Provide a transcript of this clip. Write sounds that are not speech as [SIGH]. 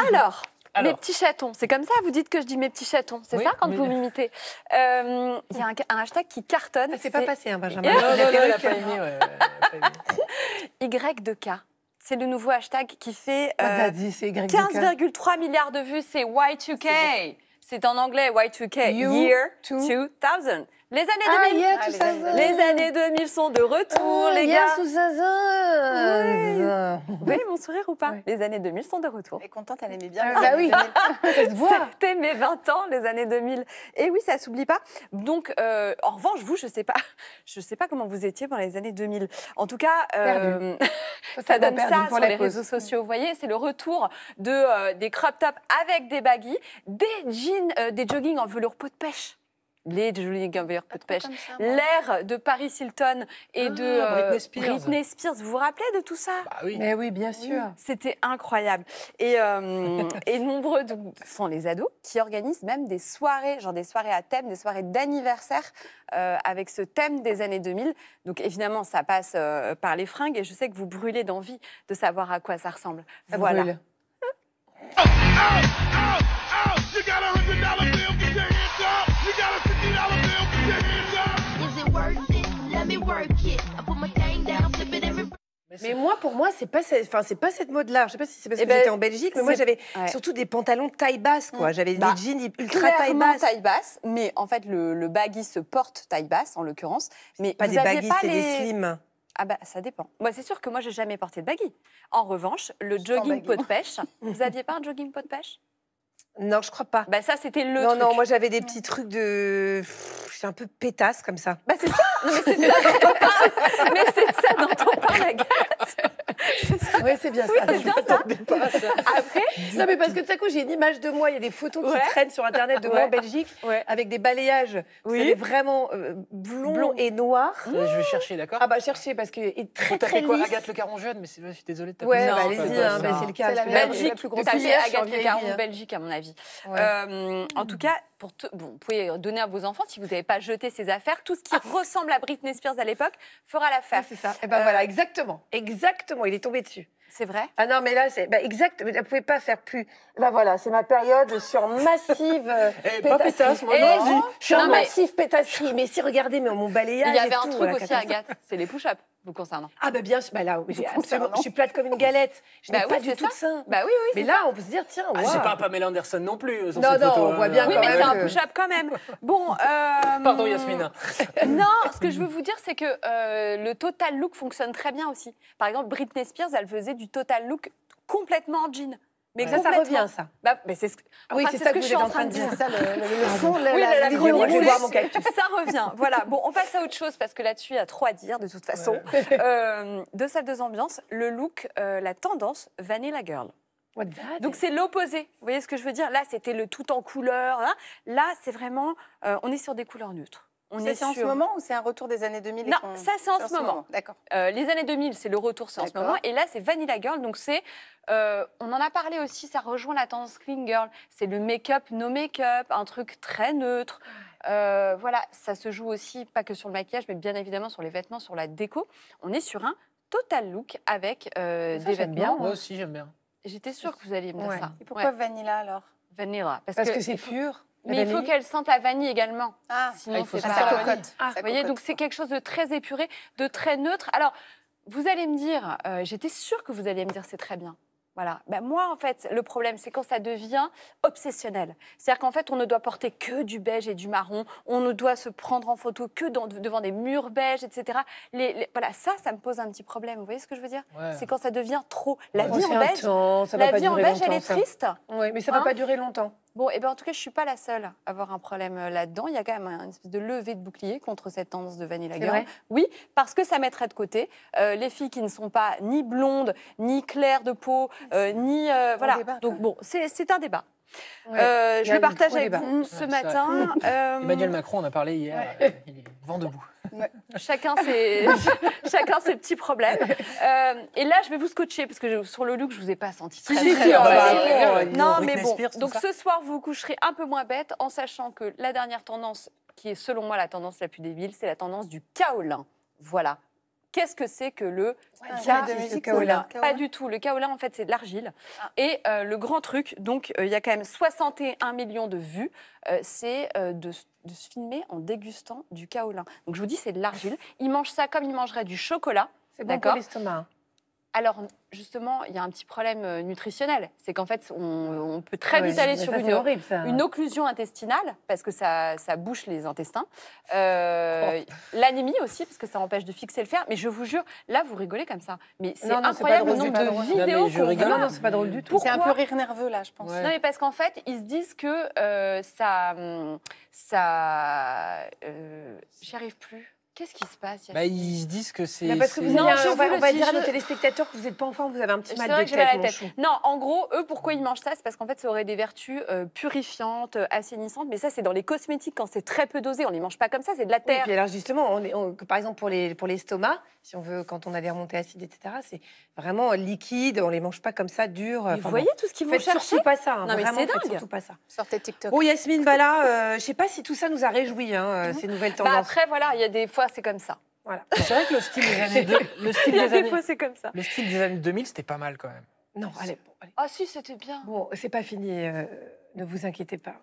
Mhm. Alors, Mes petits chatons, c'est comme ça, vous dites que je dis mes petits chatons, c'est ça quand vous m'imitez euh, Il y a un, hashtag qui cartonne. Ah, c'est pas passé, hein, Benjamin. [LAUGHS] y 2 K. C'est le nouveau hashtag qui fait 15,3 ah, euh, milliards de vues, c'est Y2K. C'est en anglais, Y2K, Year 2000. Les années 2000, ah, ah, les années 2000 sont de retour, les gars. Oh, oui. Vous voyez mon sourire ou pas Les années 2000 sont de retour. Elle est contente, elle aimait bien. Ah, bah oui. [LAUGHS] C'était mes 20 ans, les années 2000. Et oui, ça s'oublie pas. Donc, euh, en revanche, vous, je sais pas, [LAUGHS] je sais pas comment vous étiez dans les années 2000. En tout cas, euh, [LAUGHS] ça donne ça sur les réseaux sociaux. Vous voyez, c'est le retour de euh, des crop tops avec des baggies, des jeans, euh, des joggings en velours peau de pêche les Julie Gambier, peu de pêche, l'air de Paris Hilton et de ah, euh, Britney, Spears. Vous vous rappelez de tout ça bah oui. Mais oui, bien sûr. C'était incroyable. Et, euh, nombreux sont les ados qui organisent même des soirées, genre des soirées à thème, des soirées d'anniversaire euh, avec ce thème des années 2000. Donc évidemment, ça passe par les fringues et je sais que vous brûlez d'envie de savoir à quoi ça ressemble. voilà. [LAUGHS] bill, down, flip it Mais moi, pour moi, c'est pas, enfin, c'est pas cette mode-là. Je sais pas si c'est parce eh que j'étais ben, en Belgique, mais moi, j'avais surtout des pantalons taille basse, quoi. Mm. J'avais des bah, jeans ultra taille basse. mais en fait, le, baggy se porte taille basse, en l'occurrence. Mais pas des baggy, c'est des slim. Ah bah ça dépend. Moi c'est sûr que moi j'ai jamais porté de baggy. En revanche, le jogging pot de pêche, vous aviez pas un jogging pot de pêche non, je crois pas. Bah ça, c'était le. Non, non, moi j'avais des petits trucs de. C'est un peu pétasse comme ça. Bah c'est ça. mais c'est ça. [LAUGHS] mais c'est ça dont on parle, Agathe. Oui, c'est bien ça. Oui, ça. Après, non, mais parce que tout à coup, j'ai une image de moi. Il y a des photos qui traînent sur Internet de moi en Belgique avec des balayages. Oui. vraiment euh, blonds blond, et noir. Je vais chercher, d'accord Ah, bah, chercher parce qu'il est très, très quoi, Agathe Le Caron Jeune, mais je suis désolée de t'appeler Ouais, bah, hein, hein, allez-y, c'est le cas. La Belgique, plus grosse Agathe Le Caron, Belgique, à mon avis. Euh, en tout cas, pour vous pouvez donner à vos enfants, si vous n'avez pas jeté ces affaires, tout ce qui ah. ressemble à Britney Spears à l'époque fera l'affaire. C'est ça. Et eh ben voilà, exactement. Exactement est tombé dessus. C'est vrai Ah non, mais là, c'est bah, exact. Vous ne pouvez pas faire plus. Bah voilà, c'est ma période sur massive euh, [LAUGHS] eh, Pas pétasse, moi, eh, non, Je suis en massive pétasse. Mais si, regardez, mais mon balayage. Il y avait un truc aussi, Agathe, c'est les push-ups vous concernant Ah ben bien bah là, oui, je suis plate comme une galette. Je n'ai bah pas du tout ça. de Bah oui, oui. Mais là, on peut se dire, tiens, ah, wow. ne c'est pas Pamela Anderson non plus. Sur non, non, on voit euh, bien. Oui, mais c'est un push-up quand même. [LAUGHS] Bon. Euh, Pardon, Yasmina. [LAUGHS] non, ce que je veux vous dire, c'est que le total look fonctionne très bien aussi. Par exemple, Britney Spears, elle faisait du du total look complètement en jean. Mais ça, ça revient, ça. Bah, ah oui, c'est ça que, en train de dire. Ça, le, [LAUGHS] vidéo, [LAUGHS] Ça revient. Voilà. Bon, on passe à autre chose parce que là-dessus, il y a trop à dire de toute façon. [LAUGHS] Euh, deux salles, deux ambiances. Le look, euh, la tendance, Vanilla Girl. Donc c'est l'opposé. Vous voyez ce que je veux dire Là, c'était le tout en couleur. Hein. Là, c'est vraiment, euh, on est sur des couleurs neutres on est, en ce moment ou c'est un retour des années 2000 Non, ça c'est en, ce moment. D'accord. Euh, les années 2000, c'est le retour, c'est en ce moment. Et là, c'est Vanilla Girl, donc c'est. Euh, on en a parlé aussi, ça rejoint la tendance clean girl. C'est le make-up, no make-up, un truc très neutre. Euh, voilà, ça se joue aussi pas que sur le maquillage, mais bien évidemment sur les vêtements, sur la déco. On est sur un total look avec des vêtements. Hein. Moi aussi, j'aime bien. J'étais sûre que vous alliez me dire ça. Et pourquoi Vanilla alors Vanilla. Parce, que, que c'est pur. Mais il faut qu'elle sente la vanille également. Ah, sinon ah, faut c'est pas ah. vous voyez, donc c'est quelque chose de très épuré, de très neutre. Alors, vous allez me dire, euh, j'étais sûre que vous alliez me dire c'est très bien. Voilà. Ben moi, en fait, le problème, c'est quand ça devient obsessionnel. C'est-à-dire qu'en fait, on ne doit porter que du beige et du marron. On ne doit se prendre en photo que devant des murs beiges, etc. voilà, ça, ça me pose un petit problème. Vous voyez ce que je veux dire C'est quand ça devient trop. La vie en beige, la vie en beige, elle est triste. Oui, mais ça ne va hein pas durer longtemps. Bon, et eh ben en tout cas, je ne suis pas la seule à avoir un problème euh, là-dedans. Il y a quand même une espèce de levée de bouclier contre cette tendance de Vanilla Girl. Oui, parce que ça mettrait de côté euh, les filles qui ne sont pas ni blondes, ni claires de peau, euh, ni... voilà. Donc bon, c'est un débat. je le partage avec vous ce matin. [LAUGHS] Emmanuel Macron en a parlé hier. Il est vent debout. Chacun ses, [LAUGHS] chacun ses petits problèmes. Euh, et là, je vais vous scotcher parce que sur le look, je vous ai pas senti très, très, Non, mais bon. Donc ce soir, vous vous coucherez un peu moins bête en sachant que la dernière tendance, qui est selon moi la tendance la plus débile, c'est la tendance du kaolin. Voilà, qu'est-ce que c'est que le kaolin Pas du tout. Le kaolin, en fait, c'est de l'argile. Ah. Et euh, le grand truc, donc, euh, il y a quand même 61 millions de vues, euh, c'est de, se filmer en dégustant du kaolin. Donc, je vous dis, c'est de l'argile. Il mange ça comme il mangerait du chocolat. C'est bon pour l'estomac. Hein. Alors justement, il y a un petit problème euh, nutritionnel, c'est qu'en fait, on, peut très ah vite aller sur une, une, occlusion intestinale, parce que ça, ça bouche les intestins. Euh, oh. L'anémie aussi, parce que ça empêche de fixer le fer. Mais je vous jure, là, vous rigolez comme ça. Mais c'est incroyable le nombre de vidéos qu'on regarde, Non, non, c'est pas drôle du tout. C'est un peu rire nerveux, là, je pense. Non, mais parce qu'en fait, ils se disent que euh, ça... ça J'y arrive plus. Qu'est-ce qui se passe bah, Ils disent que c'est. Bah, non, on, va, dire à nos téléspectateurs que vous n'êtes pas enfant, vous avez un petit mal de tête, Non, en gros, eux, pourquoi ils mangent ça C'est parce qu'en fait, ça aurait des vertus euh, purifiantes, euh, assainissantes. Mais ça, c'est dans les cosmétiques quand c'est très peu dosé. On ne les mange pas comme ça, c'est de la terre. et puis alors, justement, on par exemple, pour les pour l'estomac, si on veut, quand on a des remontées acides, etc., c'est vraiment liquide. On ne les mange pas comme ça, dur. vous voyez tout ce qu'ils vont chercher Surtout pas ça. c'est dingue. pas ça. Sortez TikTok. Oh, Yasmine bah euh, je ne sais pas si tout ça nous a réjouis, hein, mhm. ces nouvelles bah, tendances. Bah après, voilà, il y a des fois c'est comme ça. Voilà. C'est vrai que le style des années, le style des années... comme ça. Le style des années 2000, c'était pas mal quand même. Non, allez. Ah si, c'était bien. Bon, c'est pas fini, euh, ne vous inquiétez pas.